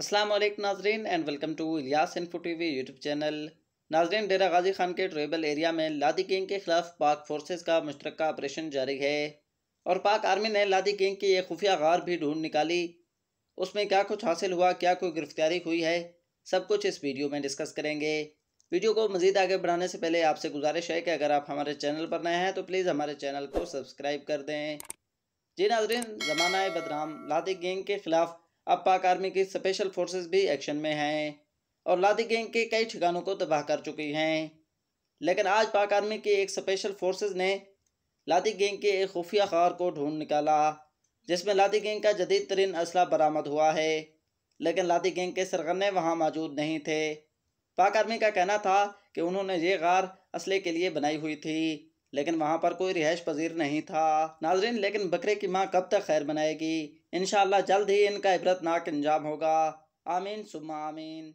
अस्सलाम वालेकुम नाजरीन and welcome to Ilyas info V YouTube channel नाजरीन डेरा गाजी खान के ट्राइबल एरिया में लादी गेंग के खिलाफ पाक फोर्सेस का मुश्तरक ऑपरेशन जारी है और पाक आर्मी ने लादी गेंग की एक खुफिया गार भी ढूंढ निकाली उसमें क्या कुछ हासिल हुआ क्या कोई गिरफ्तारी हुई है सब कुछ इस वीडियो में डिस्कस करेंगे वीडियो को मज़ीद आगे बढ़ाने से पहले आपसे गुजारिश है कि अगर आप हमारे चैनल पर नए हैं तो प्लीज़ हमारे चैनल को सब्सक्राइब कर दें जी नाजरीन ज़माना बदनाम लादी गेंग के खिलाफ अब पाक आर्मी की स्पेशल फोर्सेस भी एक्शन में हैं और लादी गैंग के कई ठिकानों को तबाह कर चुकी हैं लेकिन आज पाक आर्मी की एक स्पेशल फोर्सेस ने लादी गैंग के एक खुफिया खार को ढूंढ निकाला जिसमें लादी गैंग का जदीद तरीन असला बरामद हुआ है लेकिन लादी गैंग के सरगने वहाँ मौजूद नहीं थे पाक आर्मी का कहना था कि उन्होंने ये गार असले के लिए बनाई हुई थी लेकिन वहाँ पर कोई रिहाइश पजीर नहीं था नाजरीन लेकिन बकरे की माँ कब तक खैर बनाएगी इन जल्द ही इनका इबरतनाक इंजाम होगा आमीन सुमा आमीन